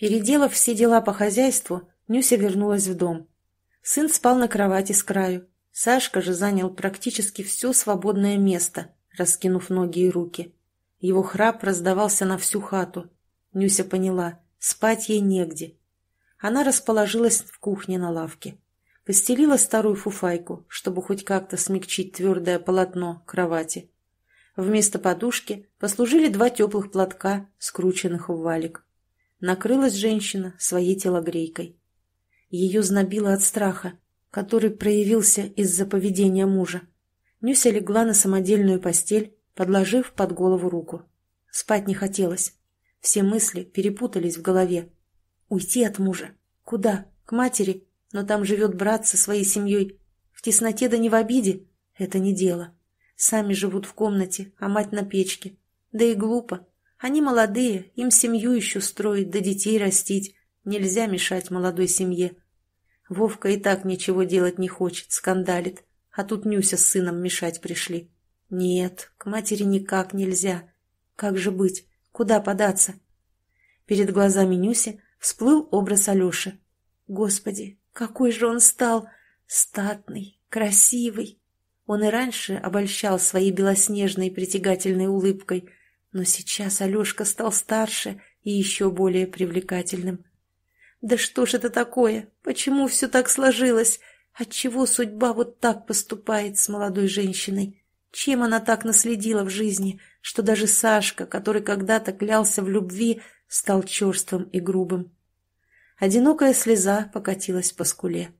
Переделав все дела по хозяйству, Нюся вернулась в дом. Сын спал на кровати с краю. Сашка же занял практически все свободное место, раскинув ноги и руки. Его храп раздавался на всю хату. Нюся поняла, спать ей негде. Она расположилась в кухне на лавке. Постелила старую фуфайку, чтобы хоть как-то смягчить твердое полотно кровати. Вместо подушки послужили два теплых платка, скрученных в валик накрылась женщина своей телогрейкой. Ее знобило от страха, который проявился из-за поведения мужа. Нюся легла на самодельную постель, подложив под голову руку. Спать не хотелось. Все мысли перепутались в голове. Уйти от мужа. Куда? К матери? Но там живет брат со своей семьей. В тесноте да не в обиде. Это не дело. Сами живут в комнате, а мать на печке. Да и глупо. Они молодые, им семью еще строить, да детей растить. Нельзя мешать молодой семье. Вовка и так ничего делать не хочет, скандалит. А тут Нюся с сыном мешать пришли. Нет, к матери никак нельзя. Как же быть? Куда податься? Перед глазами Нюси всплыл образ Алёши. Господи, какой же он стал! Статный, красивый! Он и раньше обольщал своей белоснежной притягательной улыбкой – но сейчас Алешка стал старше и еще более привлекательным. «Да что ж это такое? Почему все так сложилось? Отчего судьба вот так поступает с молодой женщиной? Чем она так наследила в жизни, что даже Сашка, который когда-то клялся в любви, стал черствым и грубым?» Одинокая слеза покатилась по скуле.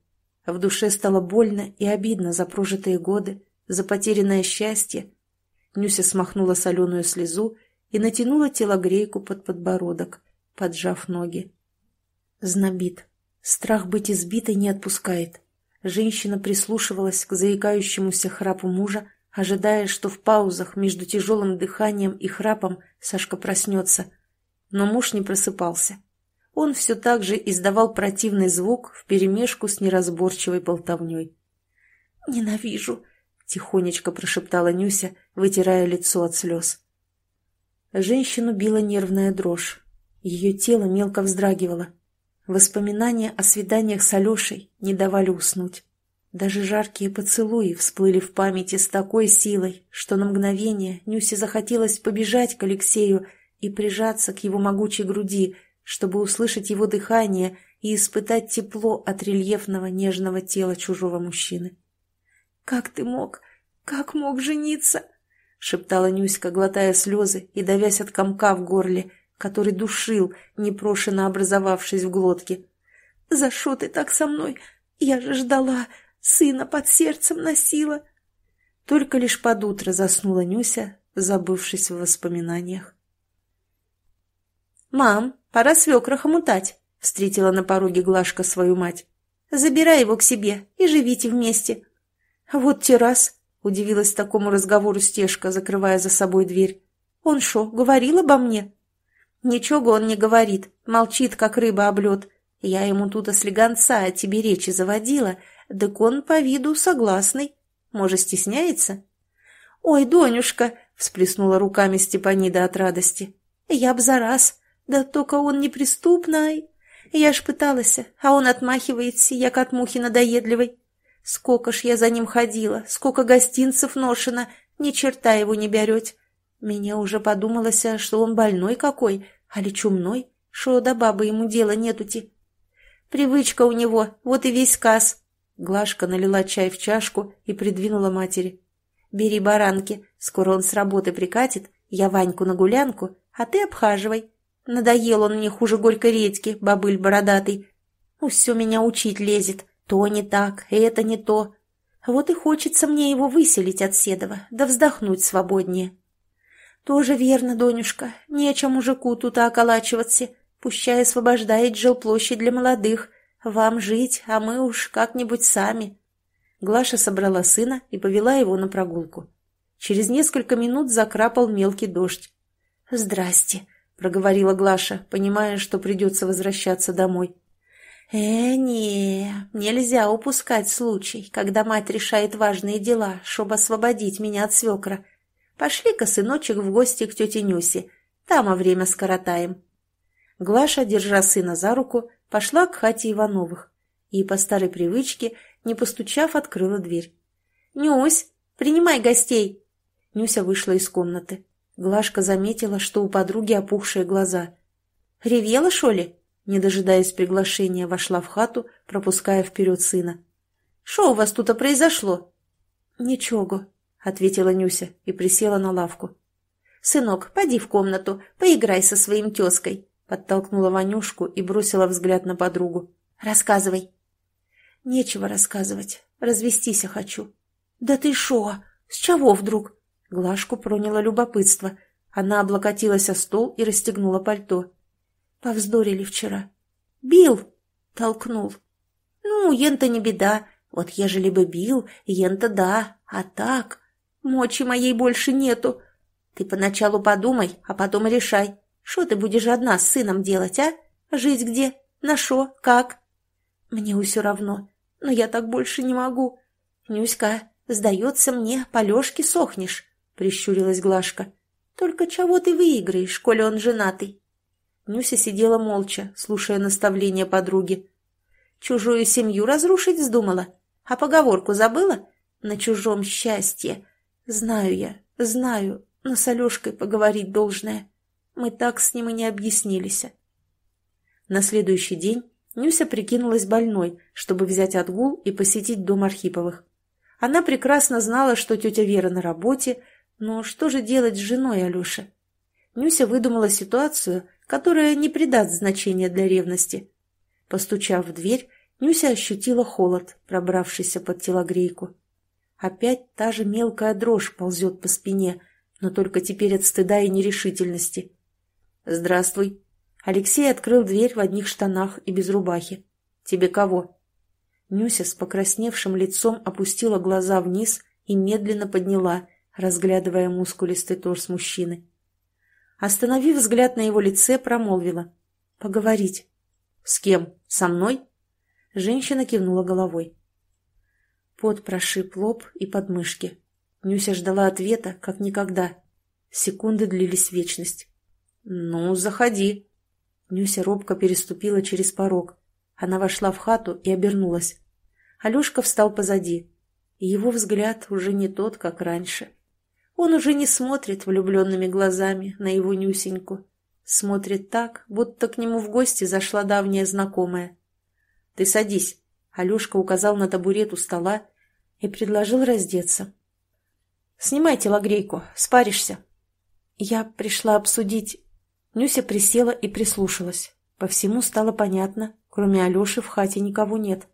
В душе стало больно и обидно за прожитые годы, за потерянное счастье, Нюся смахнула соленую слезу и натянула телогрейку под подбородок, поджав ноги. Знобит. Страх быть избитой не отпускает. Женщина прислушивалась к заикающемуся храпу мужа, ожидая, что в паузах между тяжелым дыханием и храпом Сашка проснется. Но муж не просыпался. Он все так же издавал противный звук вперемешку с неразборчивой болтовней. «Ненавижу! тихонечко прошептала Нюся, вытирая лицо от слез. Женщину била нервная дрожь. Ее тело мелко вздрагивало. Воспоминания о свиданиях с Алешей не давали уснуть. Даже жаркие поцелуи всплыли в памяти с такой силой, что на мгновение Нюсе захотелось побежать к Алексею и прижаться к его могучей груди, чтобы услышать его дыхание и испытать тепло от рельефного нежного тела чужого мужчины. «Как ты мог? Как мог жениться?» — шептала Нюська, глотая слезы и давясь от комка в горле, который душил, непрошено образовавшись в глотке. «За что ты так со мной? Я же ждала, сына под сердцем носила!» Только лишь под утро заснула Нюся, забывшись в воспоминаниях. «Мам, пора свекра хомутать!» — встретила на пороге Глашка свою мать. «Забирай его к себе и живите вместе!» А «Вот те раз!» — удивилась такому разговору Стешка, закрывая за собой дверь. «Он шо, говорил обо мне?» «Ничего он не говорит, молчит, как рыба об лед. Я ему тут с слегонца о тебе речи заводила, дык он по виду согласный. Может, стесняется?» «Ой, Донюшка!» — всплеснула руками Степанида от радости. «Я б за раз. Да только он неприступный. Я ж пыталась, а он отмахивается, як от мухи надоедливой. Сколько ж я за ним ходила, сколько гостинцев ношено, ни черта его не бярет. Меня уже подумалось, а что он больной какой, а ли чумной, что до бабы ему дела нетути. Привычка у него, вот и весь каз. Глашка налила чай в чашку и придвинула матери. «Бери баранки, скоро он с работы прикатит, я Ваньку на гулянку, а ты обхаживай. Надоел он мне хуже горькой редьки, бобыль бородатый. Усё меня учить лезет. То не так, это не то. Вот и хочется мне его выселить от Седова, да вздохнуть свободнее. Тоже верно, Донюшка, нечем мужику тут околачиваться, Пущая освобождает жилплощадь для молодых. Вам жить, а мы уж как-нибудь сами. Глаша собрала сына и повела его на прогулку. Через несколько минут закрапал мелкий дождь. «Здрасте», — проговорила Глаша, понимая, что придется возвращаться домой. «Э, не, нельзя упускать случай, когда мать решает важные дела, чтобы освободить меня от свекра. Пошли-ка, сыночек, в гости к тете Нюсе, там а время скоротаем». Глаша, держа сына за руку, пошла к хате Ивановых и, по старой привычке, не постучав, открыла дверь. «Нюсь, принимай гостей!» Нюся вышла из комнаты. Глашка заметила, что у подруги опухшие глаза. «Ревела, шо ли?» Не дожидаясь приглашения, вошла в хату, пропуская вперед сына. «Шо у вас тут произошло?» «Ничего», — ответила Нюся и присела на лавку. «Сынок, поди в комнату, поиграй со своим тезкой», — подтолкнула Ванюшку и бросила взгляд на подругу. «Рассказывай». «Нечего рассказывать. Развестись я хочу». «Да ты шо? С чего вдруг?» Глашку проняло любопытство. Она облокотилась о стол и расстегнула пальто. Повздорили вчера. Бил! Толкнул. Ну, ента не беда. Вот ежели бы бил, ента да. А так... Мочи моей больше нету. Ты поначалу подумай, а потом решай. Что ты будешь одна с сыном делать, а? Жить где? На что, Как? Мне все равно. Но я так больше не могу. Нюська, сдается мне, по Лешке сохнешь, — прищурилась Глашка. Только чего ты выиграешь, коли он женатый? Нюся сидела молча, слушая наставления подруги. «Чужую семью разрушить вздумала? А поговорку забыла? На чужом счастье. Знаю я, знаю, но с Алешкой поговорить должное. Мы так с ним и не объяснились». На следующий день Нюся прикинулась больной, чтобы взять отгул и посетить дом Архиповых. Она прекрасно знала, что тетя Вера на работе, но что же делать с женой Алеши? Нюся выдумала ситуацию, которая не придаст значения для ревности. Постучав в дверь, Нюся ощутила холод, пробравшийся под телогрейку. Опять та же мелкая дрожь ползет по спине, но только теперь от стыда и нерешительности. «Здравствуй». Алексей открыл дверь в одних штанах и без рубахи. «Тебе кого?» Нюся с покрасневшим лицом опустила глаза вниз и медленно подняла, разглядывая мускулистый торс мужчины. Остановив взгляд на его лице, промолвила. «Поговорить». «С кем? Со мной?» Женщина кивнула головой. Пот прошиб лоб и подмышки. Нюся ждала ответа, как никогда. Секунды длились вечность. «Ну, заходи». Нюся робко переступила через порог. Она вошла в хату и обернулась. Алешка встал позади. И его взгляд уже не тот, как раньше. — он уже не смотрит влюбленными глазами на его Нюсеньку. Смотрит так, будто к нему в гости зашла давняя знакомая. «Ты садись», — Алешка указал на табурет у стола и предложил раздеться. «Снимай телогрейку, спаришься». «Я пришла обсудить...» Нюся присела и прислушалась. По всему стало понятно, кроме Алеши в хате никого нет.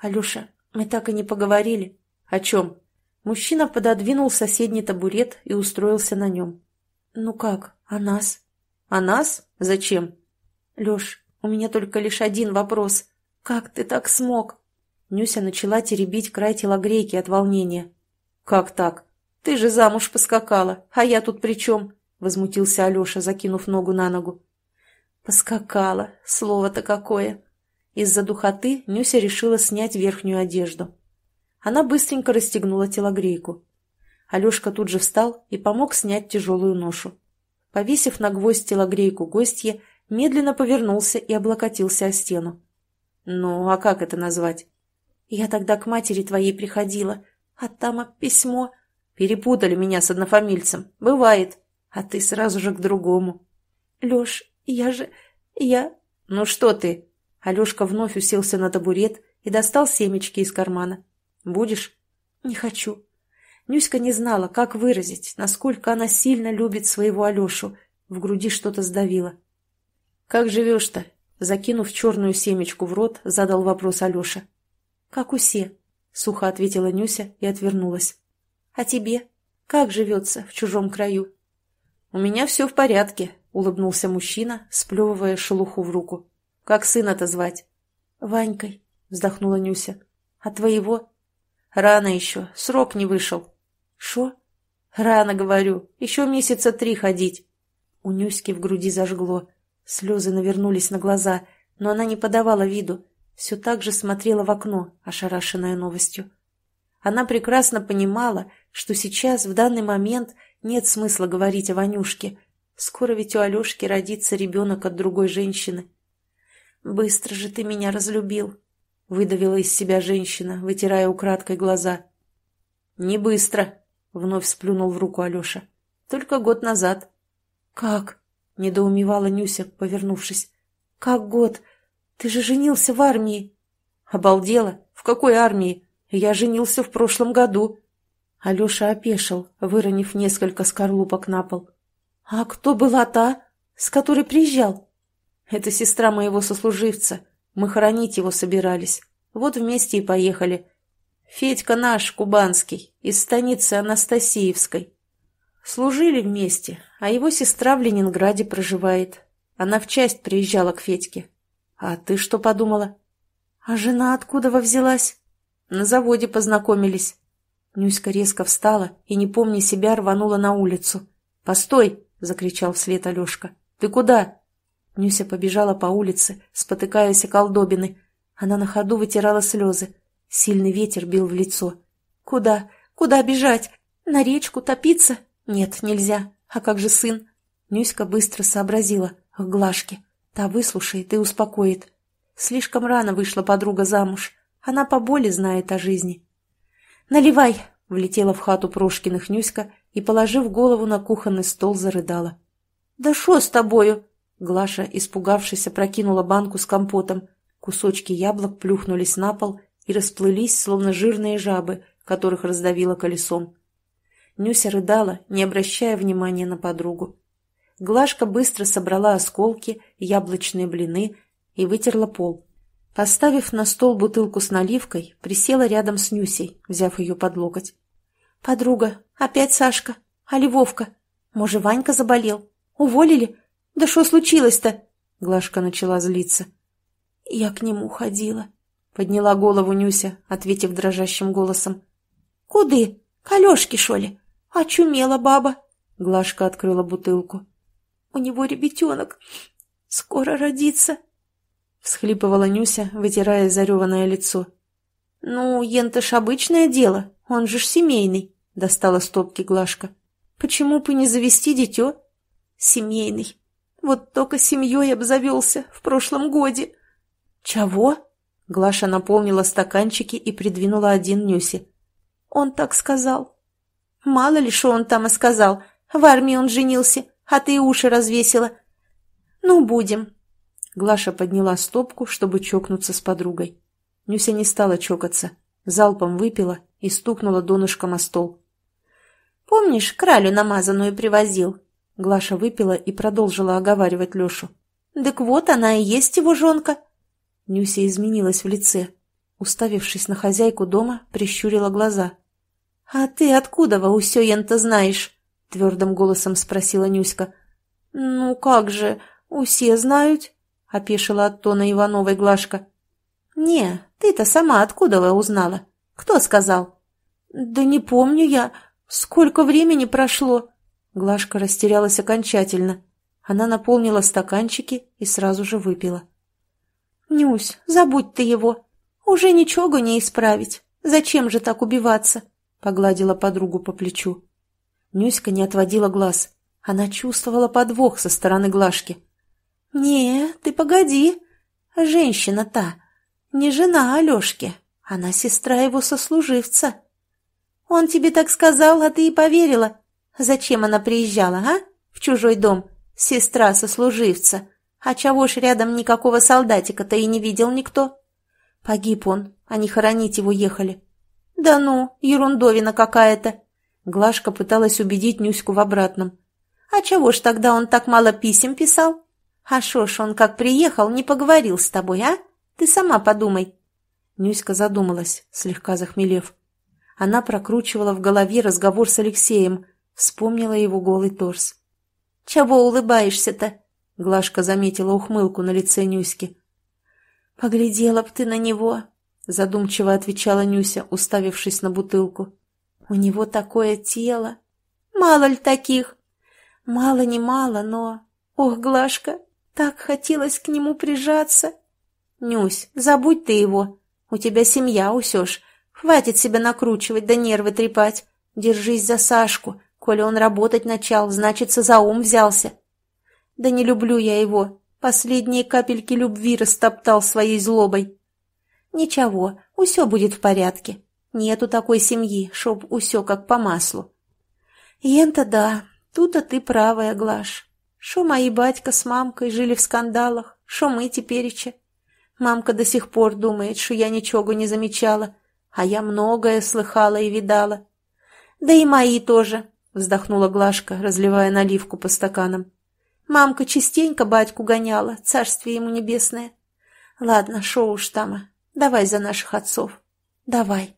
«Алеша, мы так и не поговорили». «О чем?» Мужчина пододвинул соседний табурет и устроился на нем. «Ну как, а нас?» «А нас? Зачем?» «Леш, у меня только лишь один вопрос. Как ты так смог?» Нюся начала теребить край телогрейки от волнения. «Как так? Ты же замуж поскакала, а я тут при чем?» — возмутился Алеша, закинув ногу на ногу. «Поскакала. Слово-то какое!» Из-за духоты Нюся решила снять верхнюю одежду. Она быстренько расстегнула телогрейку. Алешка тут же встал и помог снять тяжелую ношу. Повесив на гвоздь телогрейку гостье, медленно повернулся и облокотился о стену. «Ну, а как это назвать?» «Я тогда к матери твоей приходила, а там письмо...» «Перепутали меня с однофамильцем. Бывает. А ты сразу же к другому». «Леш, я же... я...» «Ну что ты?» Алешка вновь уселся на табурет и достал семечки из кармана. «Будешь?» «Не хочу». Нюська не знала, как выразить, насколько она сильно любит своего Алешу. В груди что-то сдавило. «Как живешь-то?» Закинув черную семечку в рот, задал вопрос Алеша. «Как усе», — сухо ответила Нюся и отвернулась. «А тебе? Как живется в чужом краю?» «У меня все в порядке», — улыбнулся мужчина, сплевывая шелуху в руку. «Как сына-то звать?» «Ванькой», — вздохнула Нюся. «А твоего?» Рано еще, срок не вышел. Шо? Рано, говорю, еще месяца три ходить. У Нюськи в груди зажгло. Слезы навернулись на глаза, но она не подавала виду. Все так же смотрела в окно, ошарашенная новостью. Она прекрасно понимала, что сейчас, в данный момент, нет смысла говорить о Ванюшке. Скоро ведь у Алешки родится ребенок от другой женщины. «Быстро же ты меня разлюбил», — выдавила из себя женщина, вытирая украдкой глаза. «Не быстро», — вновь сплюнул в руку Алеша. «Только год назад». «Как?» — недоумевала Нюся, повернувшись. «Как год? Ты же женился в армии!» «Обалдела! В какой армии? Я женился в прошлом году!» Алеша опешил, выронив несколько скорлупок на пол. «А кто была та, с которой приезжал?» «Это сестра моего сослуживца, мы хоронить его собирались. Вот вместе и поехали. Федька наш, кубанский, из станицы Анастасиевской. Служили вместе, а его сестра в Ленинграде проживает. Она в часть приезжала к Федьке. А ты что подумала? А жена откуда во взялась? На заводе познакомились. Нюська резко встала и, не помня себя, рванула на улицу. «Постой!» — закричал вслед Алешка. «Ты куда?» Нюся побежала по улице, спотыкаясь о колдобины. Она на ходу вытирала слезы. Сильный ветер бил в лицо. «Куда? Куда бежать? На речку топиться? Нет, нельзя. А как же сын?» Нюська быстро сообразила. К Глашке. Та выслушает и успокоит. Слишком рано вышла подруга замуж. Она по боли знает о жизни. «Наливай!» — влетела в хату Прошкиных Нюська и, положив голову на кухонный стол, зарыдала. «Да шо с тобою?» Глаша, испугавшись, опрокинула банку с компотом. Кусочки яблок плюхнулись на пол и расплылись, словно жирные жабы, которых раздавило колесом. Нюся рыдала, не обращая внимания на подругу. Глашка быстро собрала осколки, яблочные блины и вытерла пол. Поставив на стол бутылку с наливкой, присела рядом с Нюсей, взяв ее под локоть. «Подруга, опять Сашка, а Львовка. Может, Ванька заболел? Уволили? «Да что случилось-то?» — Глашка начала злиться. «Я к нему ходила», — подняла голову Нюся, ответив дрожащим голосом. «Куды? К Алешке, шо ли? Очумела баба!» — Глашка открыла бутылку. «У него ребятенок. Скоро родится!» — всхлипывала Нюся, вытирая зареванное лицо. «Ну, ента ж обычное дело, он же ж семейный», — достала стопки Глашка. «Почему бы не завести дитё?» «Семейный. Вот только семьей обзавелся в прошлом годе. Чего? Глаша наполнила стаканчики и придвинула один Нюсе. Он так сказал. Мало ли, что он там и сказал. В армии он женился, а ты уши развесила. Ну, будем. Глаша подняла стопку, чтобы чокнуться с подругой. Нюся не стала чокаться. Залпом выпила и стукнула донышком о стол. «Помнишь, кралю намазанную привозил? Глаша выпила и продолжила оговаривать Лешу. «Так вот она и есть его жонка!» Нюся изменилась в лице. Уставившись на хозяйку дома, прищурила глаза. «А ты откуда во усё ян-то знаешь?» — твердым голосом спросила Нюська. «Ну как же, усе знают», — опешила от тона Ивановой Глашка. «Не, ты-то сама откуда вы узнала? Кто сказал?» «Да не помню я. Сколько времени прошло?» Глашка растерялась окончательно. Она наполнила стаканчики и сразу же выпила. «Нюсь, забудь ты его. Уже ничего не исправить. Зачем же так убиваться?» — погладила подругу по плечу. Нюська не отводила глаз. Она чувствовала подвох со стороны Глашки. «Не, ты погоди. Женщина та. Не жена Алешки. Она сестра его сослуживца. Он тебе так сказал, а ты и поверила. Зачем она приезжала, а? В чужой дом. Сестра сослуживца. А чего ж рядом никакого солдатика-то и не видел никто? Погиб он, они хоронить его ехали. Да ну, ерундовина какая-то. Глашка пыталась убедить Нюську в обратном. А чего ж тогда он так мало писем писал? А шо ж он как приехал, не поговорил с тобой, а? Ты сама подумай. Нюська задумалась, слегка захмелев. Она прокручивала в голове разговор с Алексеем, Вспомнила его голый торс. «Чего улыбаешься-то?» Глашка заметила ухмылку на лице Нюськи. «Поглядела б ты на него!» Задумчиво отвечала Нюся, уставившись на бутылку. «У него такое тело! Мало ли таких! Мало не мало, но... Ох, Глашка, так хотелось к нему прижаться!» «Нюсь, забудь ты его! У тебя семья усёшь. Хватит себя накручивать да нервы трепать! Держись за Сашку! Коли он работать начал, значится, за ум взялся. Да не люблю я его. Последние капельки любви растоптал своей злобой. Ничего, усе будет в порядке. Нету такой семьи, чтоб усе как по маслу. Ента да, тут-то ты правая, Глаш. Шо мои батька с мамкой жили в скандалах, шо мы тепереча. Мамка до сих пор думает, что я ничего не замечала, а я многое слыхала и видала. Да и мои тоже, вздохнула Глашка, разливая наливку по стаканам. Мамка частенько батьку гоняла, царствие ему небесное. Ладно, шо уж там, а. давай за наших отцов. Давай.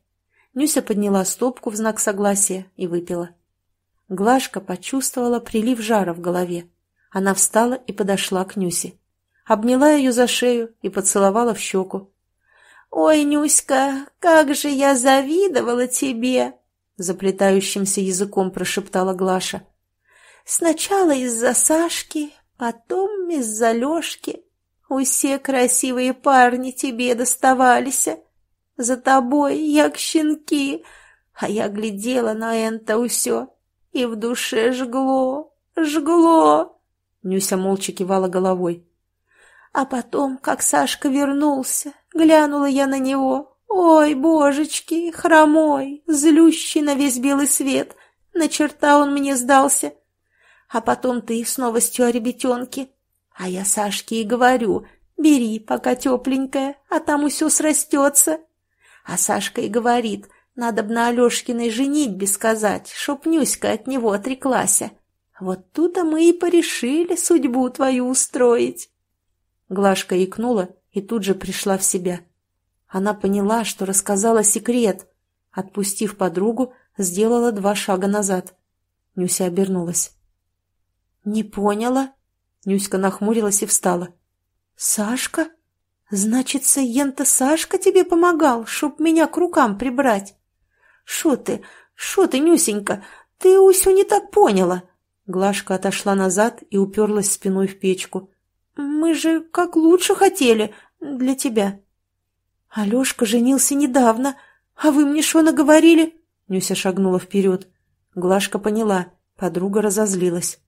Нюся подняла стопку в знак согласия и выпила. Глашка почувствовала прилив жара в голове. Она встала и подошла к Нюсе. Обняла ее за шею и поцеловала в щеку. «Ой, Нюська, как же я завидовала тебе!» заплетающимся языком прошептала Глаша. Сначала из-за Сашки, потом из-за Лёшки. Усе красивые парни тебе доставались. За тобой, як щенки. А я глядела на энто усё, и в душе жгло, жгло. Нюся молча кивала головой. А потом, как Сашка вернулся, глянула я на него, Ой, божечки, хромой, злющий на весь белый свет, на черта он мне сдался. А потом ты снова с о ребятенке. А я Сашке и говорю, бери, пока тепленькая, а там усё срастется. А Сашка и говорит, надо б на Алешкиной женитьбе сказать, чтоб Нюська от него отреклася. Вот тут-то мы и порешили судьбу твою устроить. Глашка икнула и тут же пришла в себя. — она поняла, что рассказала секрет. Отпустив подругу, сделала два шага назад. Нюся обернулась. «Не поняла?» Нюська нахмурилась и встала. «Сашка? Значит, Саента Сашка тебе помогал, чтоб меня к рукам прибрать? Шо ты, шо ты, Нюсенька, ты Усю не так поняла!» Глашка отошла назад и уперлась спиной в печку. «Мы же как лучше хотели для тебя!» Алёшка женился недавно, а вы мне что наговорили?» Нюся шагнула вперед. Глашка поняла, подруга разозлилась.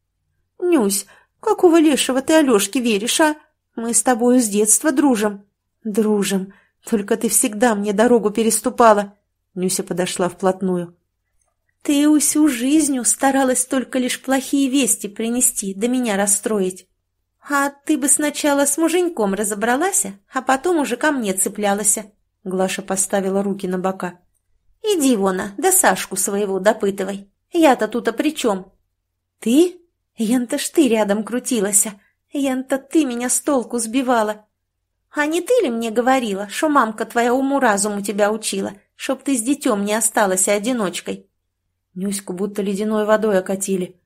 «Нюсь, какого лешего ты Алешке веришь, а? Мы с тобою с детства дружим». «Дружим, только ты всегда мне дорогу переступала». Нюся подошла вплотную. «Ты всю жизнью старалась только лишь плохие вести принести, да меня расстроить. «А ты бы сначала с муженьком разобралась, а потом уже ко мне цеплялась». Глаша поставила руки на бока. «Иди, вон, да Сашку своего допытывай. Я-то тут а при чем?» Янта, ж ты рядом крутилась. Янта, ты меня с толку сбивала. А не ты ли мне говорила, что мамка твоя уму-разуму тебя учила, чтоб ты с детем не осталась одиночкой?» Нюську будто ледяной водой окатили.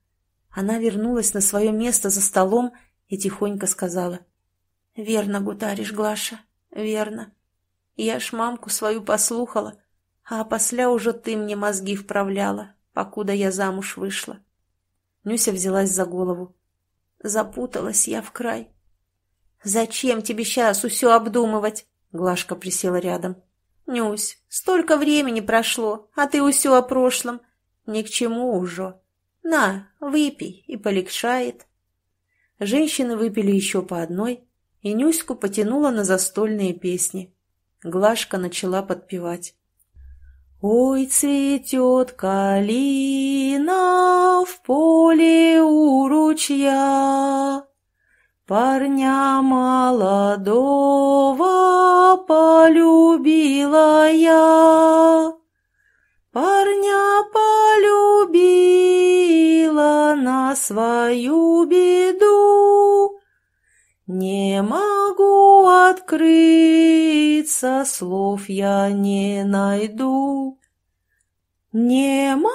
Она вернулась на свое место за столом, и тихонько сказала. «Верно гутаришь, Глаша, верно. Я ж мамку свою послухала, а после уже ты мне мозги вправляла, покуда я замуж вышла». Нюся взялась за голову. Запуталась я в край. «Зачем тебе сейчас все обдумывать?» Глашка присела рядом. «Нюсь, столько времени прошло, а ты усё о прошлом. Ни к чему уже. На, выпей, и полегшает». Женщины выпили еще по одной, и Нюську потянула на застольные песни. Глашка начала подпевать. «Ой, цветет калина в поле у ручья, Парня молодого полюбила я, Парня полюбила на свою беду не могу открыться, слов я не найду. Не могу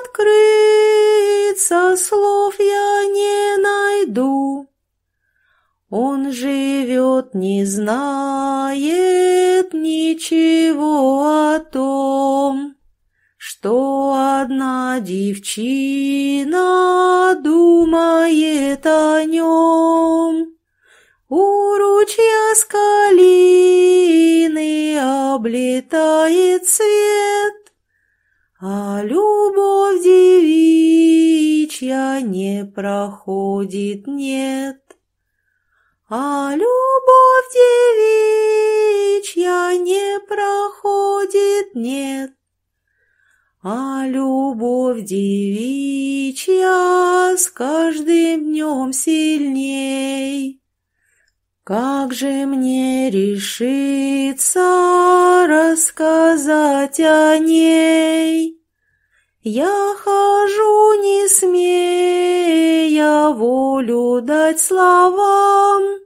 открыться, слов я не найду. Он живет, не знает ничего о том, Що одна девчина думает о нем, у ручья скалины облетает свет, А любовь девичья не проходит, нет. А любовь девичья не проходит, нет. А любовь девичья с каждым днем сильней. Как же мне решиться рассказать о ней? Я хожу не смея волю дать словам.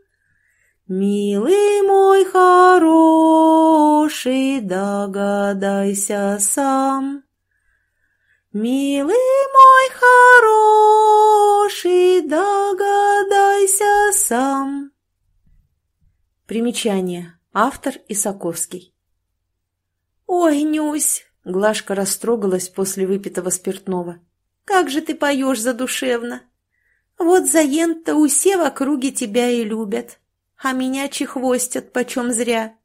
Милый мой хороший, догадайся сам. Милый мой хороший, догадайся сам. Примечание. Автор Исаковский. Ой, Нюсь, Глашка растрогалась после выпитого спиртного. Как же ты поешь задушевно. Вот за ента усе в округе тебя и любят, а меня чехвостят почем зря.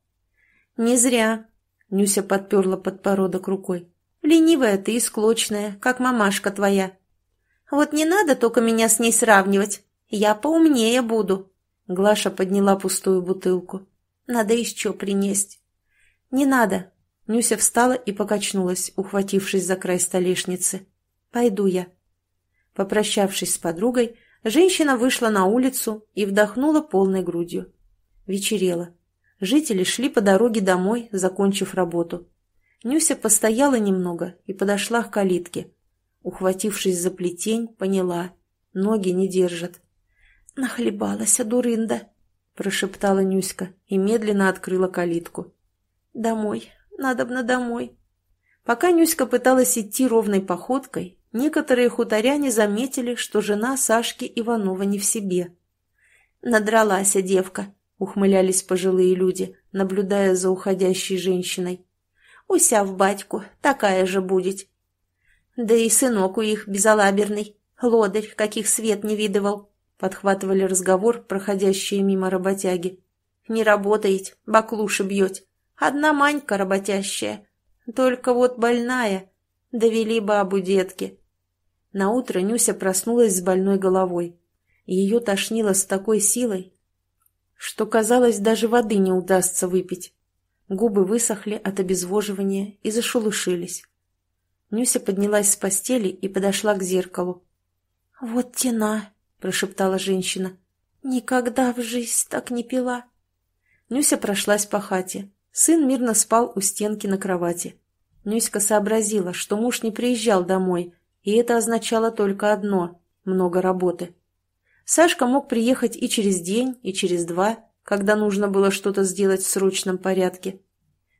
Не зря, Нюся подперла подбородок рукой. Ленивая ты и склочная, как мамашка твоя. Вот не надо только меня с ней сравнивать. Я поумнее буду. Глаша подняла пустую бутылку. Надо еще принесть. Не надо. Нюся встала и покачнулась, ухватившись за край столешницы. Пойду я. Попрощавшись с подругой, женщина вышла на улицу и вдохнула полной грудью. Вечерело. Жители шли по дороге домой, закончив работу. Нюся постояла немного и подошла к калитке. Ухватившись за плетень, поняла. Ноги не держат. «Нахлебалась, дурында!» — прошептала Нюська и медленно открыла калитку. «Домой. Надобно домой». Пока Нюська пыталась идти ровной походкой, некоторые хуторяне заметили, что жена Сашки Иванова не в себе. «Надралась девка», — ухмылялись пожилые люди, наблюдая за уходящей женщиной. Уся в батьку, такая же будет. Да и сынок у их безалаберный, лодырь, каких свет не видывал, подхватывали разговор, проходящие мимо работяги. Не работает, баклуши бьет. Одна манька работящая, только вот больная. Довели бабу детки. Наутро Нюся проснулась с больной головой. Ее тошнило с такой силой, что, казалось, даже воды не удастся выпить. Губы высохли от обезвоживания и зашелушились. Нюся поднялась с постели и подошла к зеркалу. «Вот тена!» — прошептала женщина. «Никогда в жизнь так не пила!» Нюся прошлась по хате. Сын мирно спал у стенки на кровати. Нюська сообразила, что муж не приезжал домой, и это означало только одно — много работы. Сашка мог приехать и через день, и через два, когда нужно было что-то сделать в срочном порядке.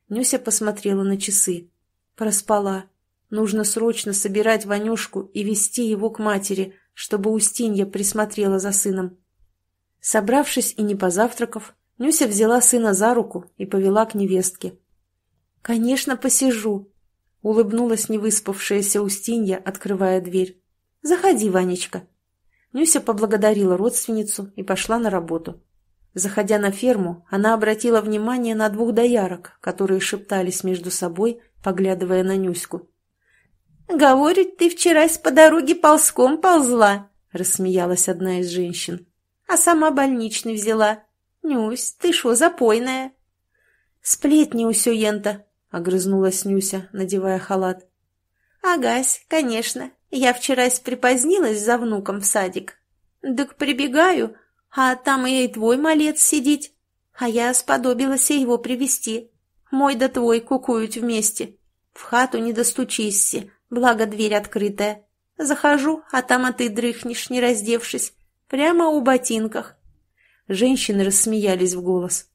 Нюся посмотрела на часы. Проспала. Нужно срочно собирать Ванюшку и вести его к матери, чтобы Устинья присмотрела за сыном. Собравшись и не позавтракав, Нюся взяла сына за руку и повела к невестке. «Конечно, посижу», — улыбнулась невыспавшаяся Устинья, открывая дверь. «Заходи, Ванечка». Нюся поблагодарила родственницу и пошла на работу. Заходя на ферму, она обратила внимание на двух доярок, которые шептались между собой, поглядывая на Нюську. «Говорит, ты вчерась по дороге ползком ползла», — рассмеялась одна из женщин. «А сама больничный взяла. Нюсь, ты шо запойная?» «Сплетни у сюента», — огрызнулась Нюся, надевая халат. «Агась, конечно. Я вчерась припозднилась за внуком в садик. Дык прибегаю, а там и твой малец сидеть, а я сподобилась его привести. Мой да твой кукуют вместе. В хату не достучишься, благо дверь открытая. Захожу, а там а ты дрыхнешь, не раздевшись, прямо у ботинках. Женщины рассмеялись в голос.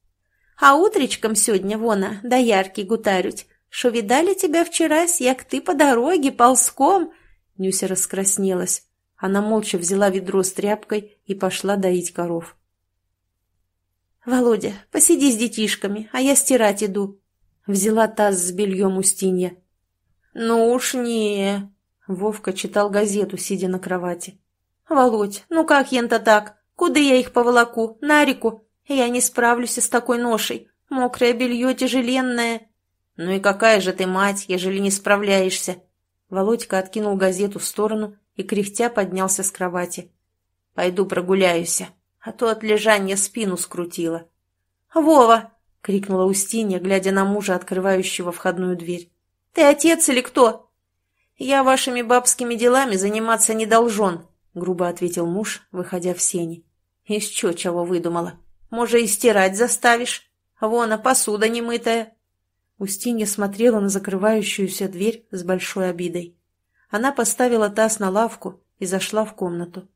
А утречком сегодня, вона, да яркий гутарють, что видали тебя вчера, як ты по дороге, ползком. Нюся раскраснелась. Она молча взяла ведро с тряпкой и пошла доить коров. «Володя, посиди с детишками, а я стирать иду», — взяла таз с бельем Устинья. «Ну уж не...» — Вовка читал газету, сидя на кровати. «Володь, ну как ента так? Куда я их поволоку? На реку? Я не справлюсь с такой ношей. Мокрое белье тяжеленное». «Ну и какая же ты мать, ежели не справляешься?» Володька откинул газету в сторону и кряхтя поднялся с кровати. Пойду прогуляюсь, а то от лежания спину скрутило. «А, «Вова!» — крикнула Устинья, глядя на мужа, открывающего входную дверь. «Ты отец или кто?» «Я вашими бабскими делами заниматься не должен», — грубо ответил муж, выходя в сени. «Еще чего выдумала. Может, и стирать заставишь. Вон, а посуда немытая». Устинья смотрела на закрывающуюся дверь с большой обидой. Она поставила таз на лавку и зашла в комнату.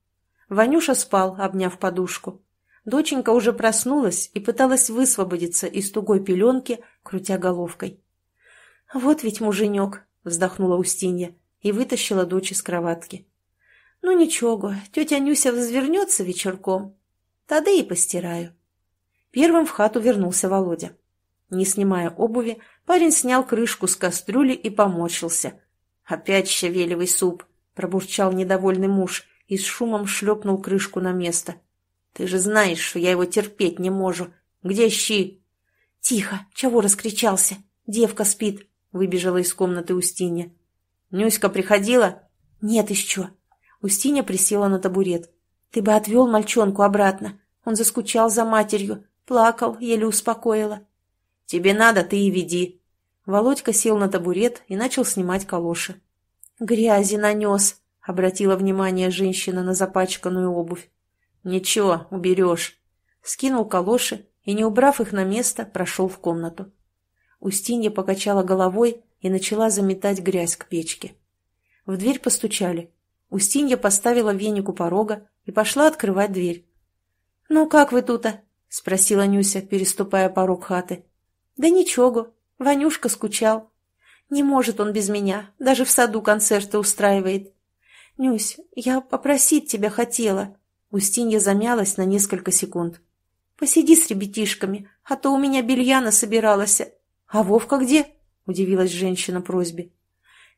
Ванюша спал, обняв подушку. Доченька уже проснулась и пыталась высвободиться из тугой пеленки, крутя головкой. «Вот ведь муженек!» — вздохнула Устинья и вытащила дочь из кроватки. «Ну ничего, тетя Нюся взвернется вечерком, тогда и постираю». Первым в хату вернулся Володя. Не снимая обуви, парень снял крышку с кастрюли и поморщился. «Опять щавелевый суп!» — пробурчал недовольный муж и с шумом шлепнул крышку на место. «Ты же знаешь, что я его терпеть не могу. Где щи?» «Тихо! Чего раскричался? Девка спит!» — выбежала из комнаты Устинья. «Нюська приходила?» «Нет еще!» Устинья присела на табурет. «Ты бы отвел мальчонку обратно. Он заскучал за матерью, плакал, еле успокоила». «Тебе надо, ты и веди». Володька сел на табурет и начал снимать калоши. «Грязи нанес!» — обратила внимание женщина на запачканную обувь. «Ничего, уберешь». Скинул калоши и, не убрав их на место, прошел в комнату. Устинья покачала головой и начала заметать грязь к печке. В дверь постучали. Устинья поставила веник у порога и пошла открывать дверь. «Ну как вы тут-то?» — спросила Нюся, переступая порог хаты. «Да ничего, Ванюшка скучал. Не может он без меня, даже в саду концерты устраивает». «Нюсь, я попросить тебя хотела». Устинья замялась на несколько секунд. «Посиди с ребятишками, а то у меня белья насобиралось. А Вовка где?» – удивилась женщина просьбе.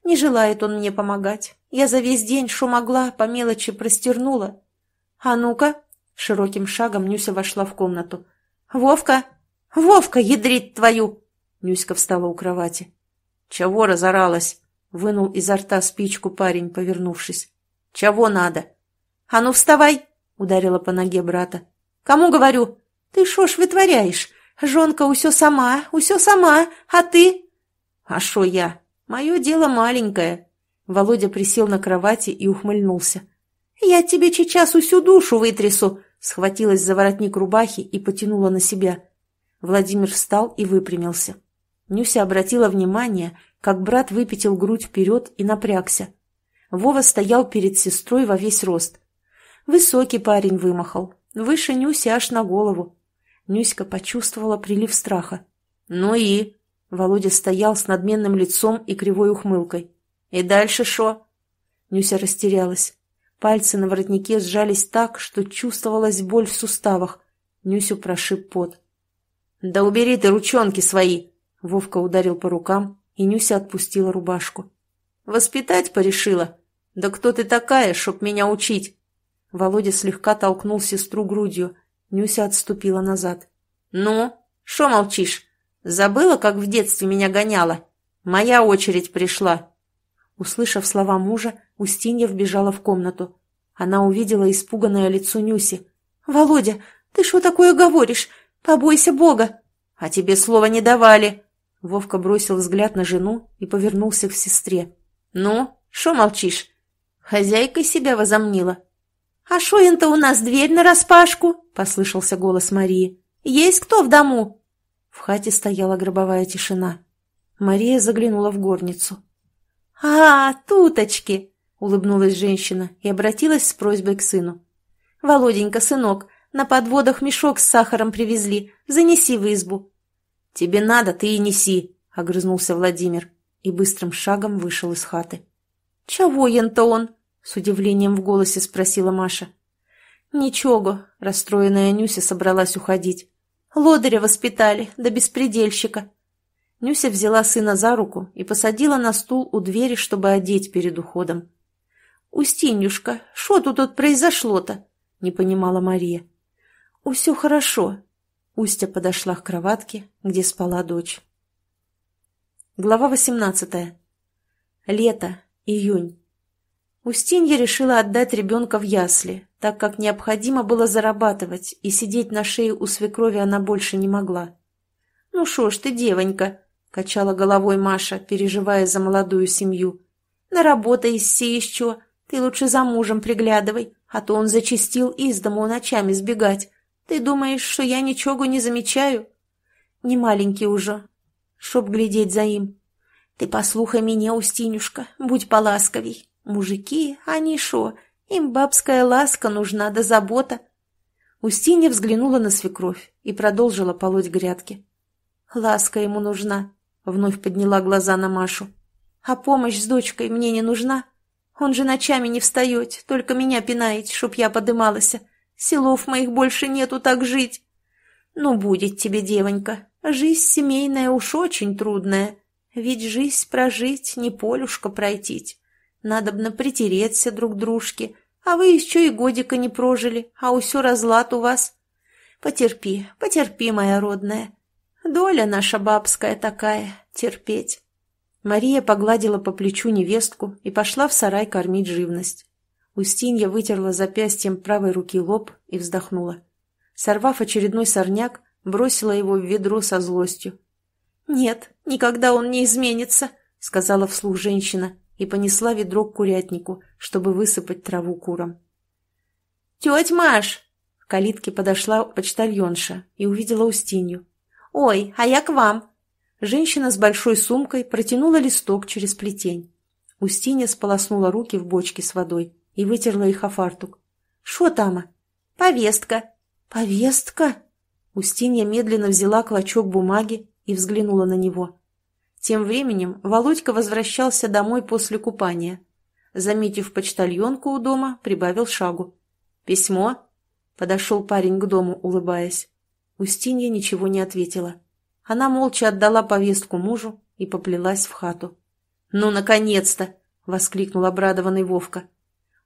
«Не желает он мне помогать. Я за весь день что могла по мелочи простернула». «А ну-ка!» – широким шагом Нюся вошла в комнату. «Вовка! Вовка, ядрить твою!» Нюська встала у кровати. «Чего разоралась?» — вынул изо рта спичку парень, повернувшись. «Чего надо?» «А ну, вставай!» — ударила по ноге брата. «Кому говорю? Ты шо ж вытворяешь? Жонка усё сама, усё сама, а ты...» «А шо я? Мое дело маленькое». Володя присел на кровати и ухмыльнулся. «Я тебе сейчас усю душу вытрясу!» Схватилась за воротник рубахи и потянула на себя. Владимир встал и выпрямился. Нюся обратила внимание, как брат выпятил грудь вперед и напрягся. Вова стоял перед сестрой во весь рост. Высокий парень вымахал, выше Нюси аж на голову. Нюська почувствовала прилив страха. «Ну и?» Володя стоял с надменным лицом и кривой ухмылкой. «И дальше шо?» Нюся растерялась. Пальцы на воротнике сжались так, что чувствовалась боль в суставах. Нюсю прошиб пот. «Да убери ты ручонки свои!» Вовка ударил по рукам, и Нюся отпустила рубашку. «Воспитать порешила? «Да кто ты такая, чтоб меня учить?» Володя слегка толкнул сестру грудью. Нюся отступила назад. «Ну, шо молчишь? Забыла, как в детстве меня гоняла? Моя очередь пришла!» Услышав слова мужа, Устинья вбежала в комнату. Она увидела испуганное лицо Нюси. «Володя, ты что такое говоришь? Побойся Бога!» «А тебе слова не давали!» Вовка бросил взгляд на жену и повернулся к сестре. «Ну, шо молчишь? Хозяйка себя возомнила. «А шоин-то у нас дверь нараспашку!» — послышался голос Марии. «Есть кто в дому?» В хате стояла гробовая тишина. Мария заглянула в горницу. «А, туточки!» — улыбнулась женщина и обратилась с просьбой к сыну. «Володенька, сынок, на подводах мешок с сахаром привезли. Занеси в избу». «Тебе надо, ты и неси», — огрызнулся Владимир и быстрым шагом вышел из хаты. «Чего ян-то он?» — с удивлением в голосе спросила Маша. «Ничего», — расстроенная Нюся собралась уходить. «Лодыря воспитали, да беспредельщика». Нюся взяла сына за руку и посадила на стул у двери, чтобы одеть перед уходом. «Устинюшка, что тут вот произошло-то?» — не понимала Мария. «Усё хорошо». Устя подошла к кроватке, где спала дочь. Глава восемнадцатая. Лето, Июнь. Устинья решила отдать ребенка в ясли, так как необходимо было зарабатывать, и сидеть на шее у свекрови она больше не могла. «Ну шо ж ты, девонька!» – качала головой Маша, переживая за молодую семью. На работа «Наработайся еще, ты лучше за мужем приглядывай, а то он зачистил из дому ночами сбегать. Ты думаешь, что я ничего не замечаю?» «Не маленький уже, чтоб глядеть за им. Ты послухай меня, Устинюшка, будь поласковей. Мужики, они шо, им бабская ласка нужна да забота. Устинья взглянула на свекровь и продолжила полоть грядки. Ласка ему нужна, вновь подняла глаза на Машу. А помощь с дочкой мне не нужна. Он же ночами не встает, только меня пинает, чтоб я подымалась. Селов моих больше нету так жить. Ну, будет тебе, девонька. Жизнь семейная уж очень трудная. Ведь жизнь прожить, не полюшка пройтить. Надобно притереться друг дружке, а вы еще и годика не прожили, а усё разлад у вас. Потерпи, потерпи, моя родная. Доля наша бабская такая, терпеть. Мария погладила по плечу невестку и пошла в сарай кормить живность. Устинья вытерла запястьем правой руки лоб и вздохнула. Сорвав очередной сорняк, бросила его в ведро со злостью. «Нет, Никогда он не изменится», — сказала вслух женщина и понесла ведро к курятнику, чтобы высыпать траву курам. «Теть Маш!» — к калитке подошла почтальонша и увидела Устинью. «Ой, а я к вам!» Женщина с большой сумкой протянула листок через плетень. Устинья сполоснула руки в бочке с водой и вытерла их о фартук. «Шо тама?» «Повестка». «Повестка?» Устинья медленно взяла клочок бумаги и взглянула на него. Тем временем Володька возвращался домой после купания. Заметив почтальонку у дома, прибавил шагу. «Письмо?» — подошел парень к дому, улыбаясь. Устинья ничего не ответила. Она молча отдала повестку мужу и поплелась в хату. «Ну, наконец-то!» — воскликнул обрадованный Вовка.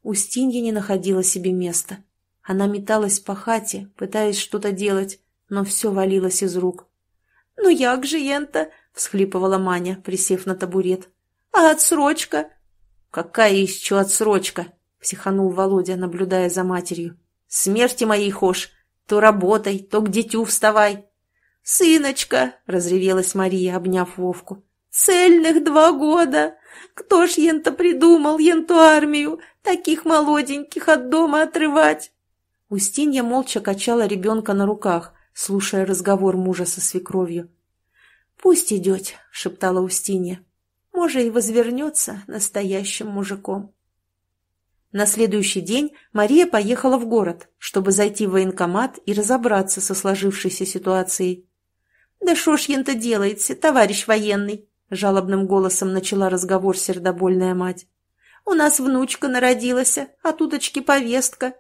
Устинья не находила себе места. Она металась по хате, пытаясь что-то делать, но все валилось из рук. «Ну як же ента?» – всхлипывала Маня, присев на табурет. «А отсрочка?» «Какая еще отсрочка?» – психанул Володя, наблюдая за матерью. «Смерти моей хошь! То работай, то к дитю вставай!» «Сыночка!» – разревелась Мария, обняв Вовку. «Цельных два года! Кто ж ента придумал енту армию? Таких молоденьких от дома отрывать!» Устинья молча качала ребенка на руках, слушая разговор мужа со свекровью. «Пусть идет», — шептала Устинья. может и возвернется настоящим мужиком». На следующий день Мария поехала в город, чтобы зайти в военкомат и разобраться со сложившейся ситуацией. «Да шо ж ян-то делается, товарищ военный?» – жалобным голосом начала разговор сердобольная мать. «У нас внучка народилась, а туточки повестка».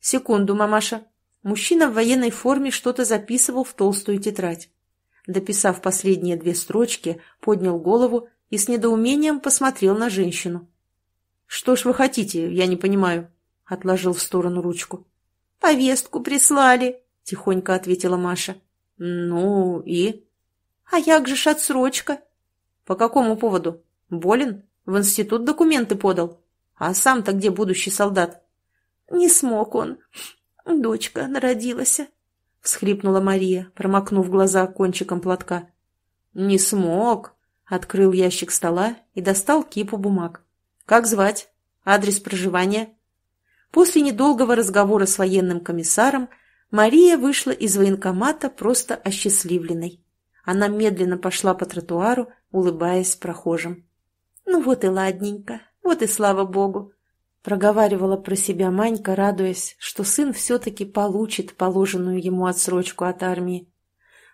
«Секунду, мамаша», Мужчина в военной форме что-то записывал в толстую тетрадь. Дописав последние две строчки, поднял голову и с недоумением посмотрел на женщину. «Что ж вы хотите, я не понимаю», — отложил в сторону ручку. «Повестку прислали», — тихонько ответила Маша. «Ну и?» «А як же ж отсрочка?» «По какому поводу? Болен? В институт документы подал? А сам-то где будущий солдат?» «Не смог он. «Дочка народилась», — всхлипнула Мария, промокнув глаза кончиком платка. «Не смог», — открыл ящик стола и достал кипу бумаг. «Как звать? Адрес проживания?» После недолгого разговора с военным комиссаром Мария вышла из военкомата просто осчастливленной. Она медленно пошла по тротуару, улыбаясь прохожим. «Ну вот и ладненько, вот и слава богу!» Проговаривала про себя Манька, радуясь, что сын все-таки получит положенную ему отсрочку от армии.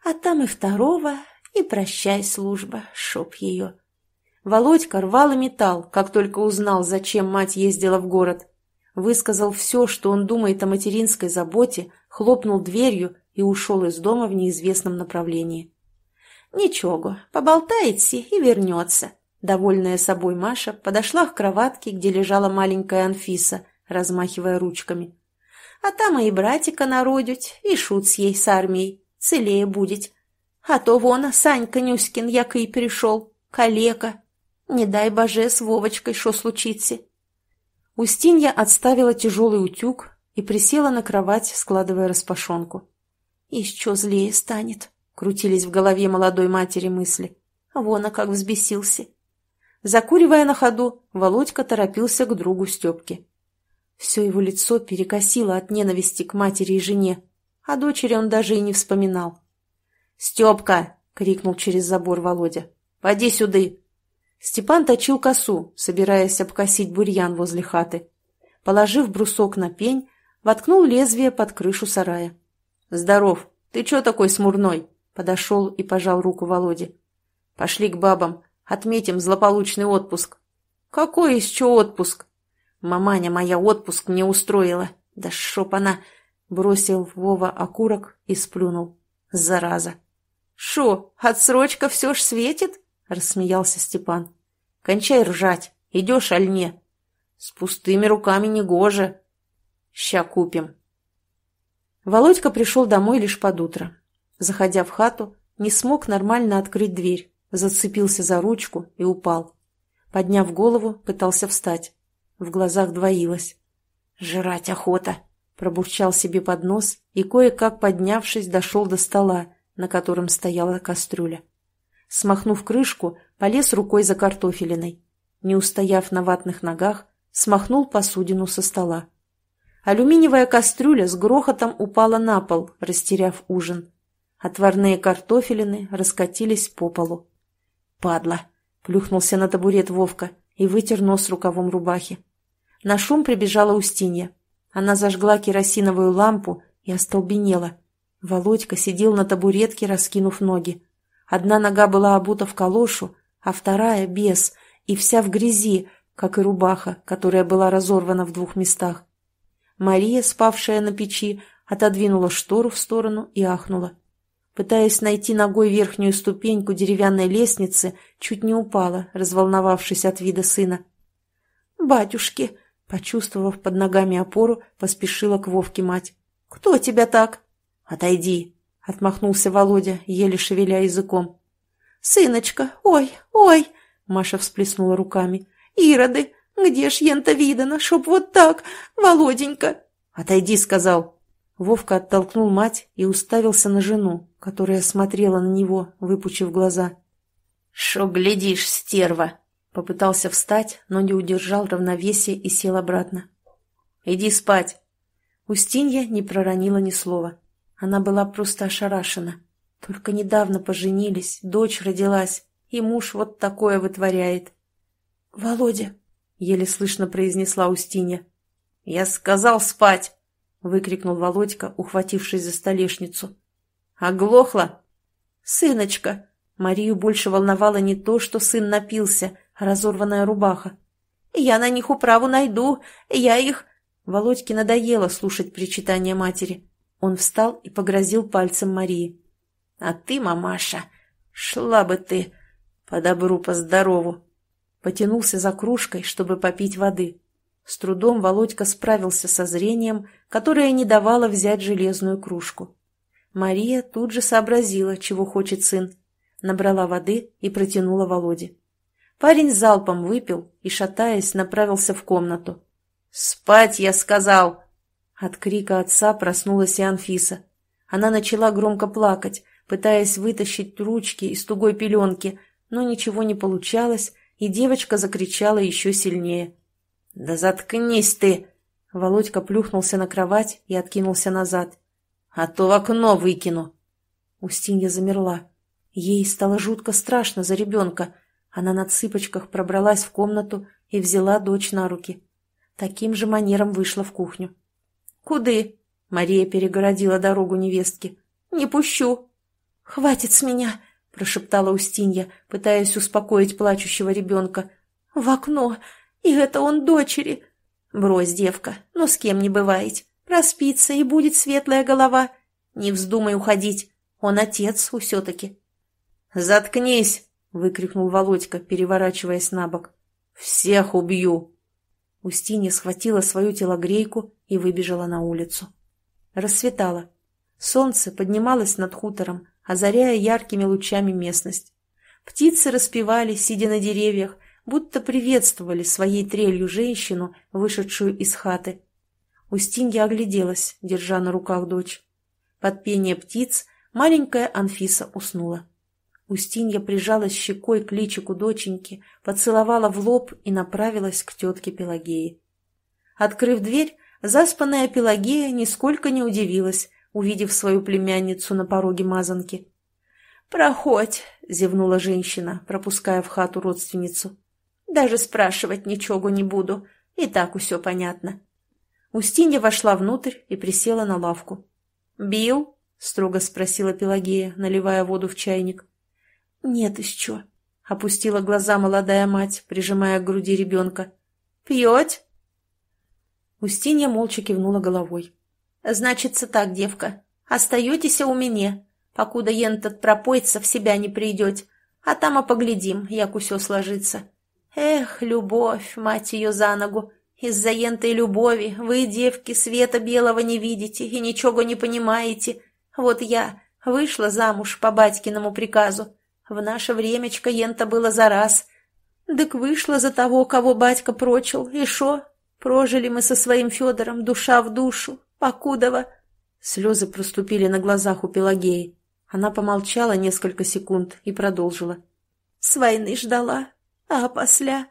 А там и второго, и прощай, служба, шоп ее. Володька рвал и металл, как только узнал, зачем мать ездила в город. Высказал все, что он думает о материнской заботе, хлопнул дверью и ушел из дома в неизвестном направлении. «Ничего, поболтаете и вернется», Довольная собой Маша подошла к кроватке, где лежала маленькая Анфиса, размахивая ручками. «А там и братика народють, и шут с ей с армией, целее будет. А то вон Санька Нюскин яко и перешел, калека. Не дай боже с Вовочкой что случится». Устинья отставила тяжелый утюг и присела на кровать, складывая распашонку. «Еще злее станет», — крутились в голове молодой матери мысли. «Вон, а как взбесился. Закуривая на ходу, Володька торопился к другу Степке. Все его лицо перекосило от ненависти к матери и жене, а дочери он даже и не вспоминал. «Степка!» — крикнул через забор Володя. «Поди сюды!» Степан точил косу, собираясь обкосить бурьян возле хаты. Положив брусок на пень, воткнул лезвие под крышу сарая. «Здоров! Ты чё такой смурной?» Подошел и пожал руку Володе. «Пошли к бабам. Отметим злополучный отпуск. Какой еще отпуск? Маманя моя отпуск мне устроила. Да чтоб она... Бросил Вова окурок и сплюнул. Зараза. «Шо, отсрочка все ж светит?» — рассмеялся Степан. «Кончай ржать, идешь альне. «С пустыми руками не гоже. «Ща купим». Володька пришел домой лишь под утро. Заходя в хату, не смог нормально открыть дверь зацепился за ручку и упал. Подняв голову, пытался встать. В глазах двоилось. «Жрать охота!» — пробурчал себе под нос и, кое-как поднявшись, дошел до стола, на котором стояла кастрюля. Смахнув крышку, полез рукой за картофелиной. Не устояв на ватных ногах, смахнул посудину со стола. Алюминиевая кастрюля с грохотом упала на пол, растеряв ужин. Отварные картофелины раскатились по полу. «Падла!» — плюхнулся на табурет Вовка и вытер нос рукавом рубахи. На шум прибежала Устинья. Она зажгла керосиновую лампу и остолбенела. Володька сидел на табуретке, раскинув ноги. Одна нога была обута в калошу, а вторая — без, и вся в грязи, как и рубаха, которая была разорвана в двух местах. Мария, спавшая на печи, отодвинула штору в сторону и ахнула. Пытаясь найти ногой верхнюю ступеньку деревянной лестницы, чуть не упала, разволновавшись от вида сына. «Батюшки!» — почувствовав под ногами опору, поспешила к Вовке мать. «Кто тебя так?» «Отойди!» — отмахнулся Володя, еле шевеля языком. «Сыночка! Ой, ой!» — Маша всплеснула руками. «Ироды! Где ж ян-то видано, чтоб вот так, Володенька!» «Отойди!» — сказал. Вовка оттолкнул мать и уставился на жену, которая смотрела на него, выпучив глаза. «Шо глядишь, стерва!» Попытался встать, но не удержал равновесия и сел обратно. «Иди спать!» Устинья не проронила ни слова. Она была просто ошарашена. Только недавно поженились, дочь родилась, и муж вот такое вытворяет. «Володя!» — еле слышно произнесла Устинья. «Я сказал спать!» выкрикнул Володька, ухватившись за столешницу. «Оглохла!» «Сыночка!» Марию больше волновало не то, что сын напился, а разорванная рубаха. «Я на них управу найду! Я их...» Володьке надоело слушать причитания матери. Он встал и погрозил пальцем Марии. «А ты, мамаша, шла бы ты по добру, по здорову!» Потянулся за кружкой, чтобы попить воды. С трудом Володька справился со зрением, которая не давала взять железную кружку. Мария тут же сообразила, чего хочет сын, набрала воды и протянула Володе. Парень залпом выпил и, шатаясь, направился в комнату. «Спать, я сказал!» От крика отца проснулась и Анфиса. Она начала громко плакать, пытаясь вытащить ручки из тугой пеленки, но ничего не получалось, и девочка закричала еще сильнее. «Да заткнись ты!» Володька плюхнулся на кровать и откинулся назад. «А то в окно выкину!» Устинья замерла. Ей стало жутко страшно за ребенка. Она на цыпочках пробралась в комнату и взяла дочь на руки. Таким же манером вышла в кухню. «Куды?» — Мария перегородила дорогу невестке. «Не пущу!» «Хватит с меня!» — прошептала Устинья, пытаясь успокоить плачущего ребенка. «В окно! И это он дочери!» Брось, девка, но с кем не бывает. Проспится и будет светлая голова. Не вздумай уходить, он отец у все-таки. Заткнись, выкрикнул Володька, переворачиваясь на бок. Всех убью. Устинья схватила свою телогрейку и выбежала на улицу. Рассветало. Солнце поднималось над хутором, озаряя яркими лучами местность. Птицы распевали, сидя на деревьях, будто приветствовали своей трелью женщину, вышедшую из хаты. Устинья огляделась, держа на руках дочь. Под пение птиц маленькая Анфиса уснула. Устинья прижалась щекой к личику доченьки, поцеловала в лоб и направилась к тетке Пелагеи. Открыв дверь, заспанная Пелагея нисколько не удивилась, увидев свою племянницу на пороге мазанки. «Проходь!» — зевнула женщина, пропуская в хату родственницу. Даже спрашивать ничего не буду. И так все понятно. Устинья вошла внутрь и присела на лавку. «Бил?» — строго спросила Пелагея, наливая воду в чайник. «Нет ещё», — опустила глаза молодая мать, прижимая к груди ребенка. Пьет? Устинья молча кивнула головой. «Значится так, девка, остаетесь у меня, покуда ентот пропойца в себя не прийдет, а там и поглядим, як усё сложится. Эх, любовь, мать ее за ногу! Из-за ентой любови вы, девки, света белого не видите и ничего не понимаете. Вот я вышла замуж по батькиному приказу. В наше времечко ента было за раз. Дык вышла за того, кого батька прочил, и шо? Прожили мы со своим Федором душа в душу, покудова. Слезы проступили на глазах у Пелагеи. Она помолчала несколько секунд и продолжила. С войны ждала, а после...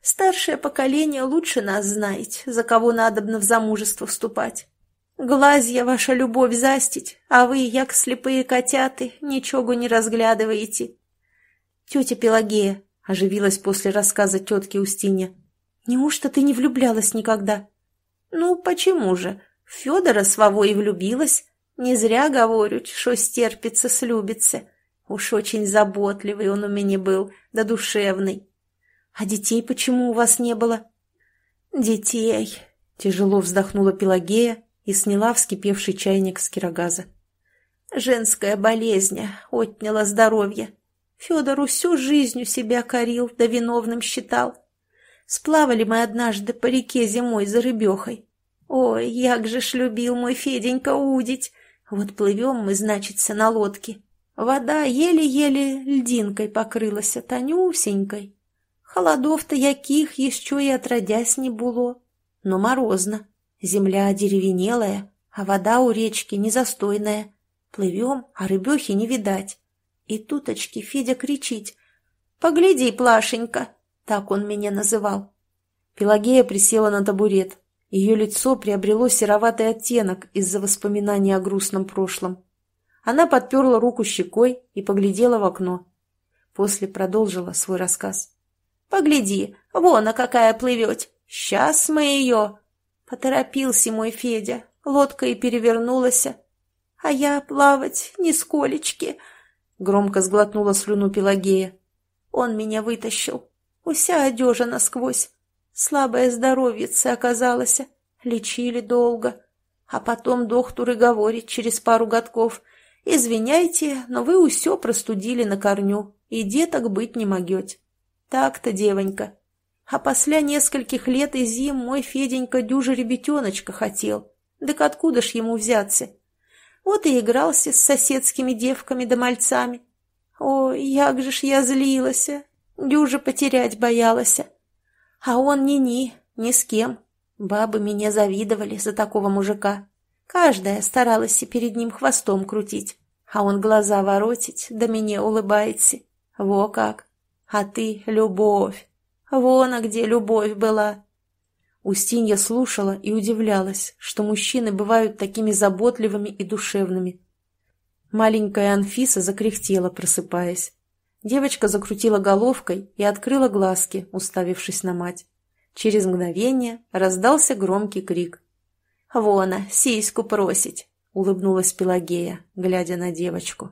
Старшее поколение лучше нас знать, за кого надобно в замужество вступать. Глазья ваша любовь застить, а вы, як слепые котяты, ничего не разглядываете. Тетя Пелагея оживилась после рассказа тетки Устинья. Неужто ты не влюблялась никогда? Ну, почему же? В Федора своего и влюбилась. Не зря, говорю, что стерпится, слюбится. Уж очень заботливый он у меня был, да душевный. А детей почему у вас не было? Детей, тяжело вздохнула Пелагея и сняла вскипевший чайник с кирогаза. Женская болезнь отняла здоровье. Федору всю жизнь у себя корил, да виновным считал. Сплавали мы однажды по реке зимой за рыбехой. Ой, як же ж любил мой Феденька удить. Вот плывем мы, значится, на лодке. Вода еле-еле льдинкой покрылась, тонюсенькой. Холодов-то яких еще и отродясь не было. Но морозно, земля деревенелая, а вода у речки незастойная. Плывем, а рыбехи не видать. И туточки Федя кричить: «Погляди, Плашенька!» — так он меня называл. Пелагея присела на табурет. Ее лицо приобрело сероватый оттенок из-за воспоминаний о грустном прошлом. Она подперла руку щекой и поглядела в окно. После продолжила свой рассказ. «Погляди, вон, она какая плывет! Сейчас мы ее...» Поторопился мой Федя, лодка и перевернулась. «А я плавать нисколечки!» Громко сглотнула слюну Пелагея. «Он меня вытащил. Уся одежа насквозь. Слабое здоровьице оказалось. Лечили долго. А потом доктор и говорит через пару годков. Извиняйте, но вы усё простудили на корню, и деток быть не могёте. Так-то, девонька. А после нескольких лет и зим мой Феденька дюжа ребятёночка хотел. Так откуда ж ему взяться? Вот и игрался с соседскими девками да мальцами. О, як же ж я злилась, дюжа потерять боялась. А он ни-ни, ни с кем. Бабы меня завидовали за такого мужика. Каждая старалась и перед ним хвостом крутить, а он глаза воротить, да мне улыбается. Во как! А ты — любовь! Вон, а где любовь была!» Устинья слушала и удивлялась, что мужчины бывают такими заботливыми и душевными. Маленькая Анфиса закряхтела, просыпаясь. Девочка закрутила головкой и открыла глазки, уставившись на мать. Через мгновение раздался громкий крик — «Вона, сиську просить!» — улыбнулась Пелагея, глядя на девочку.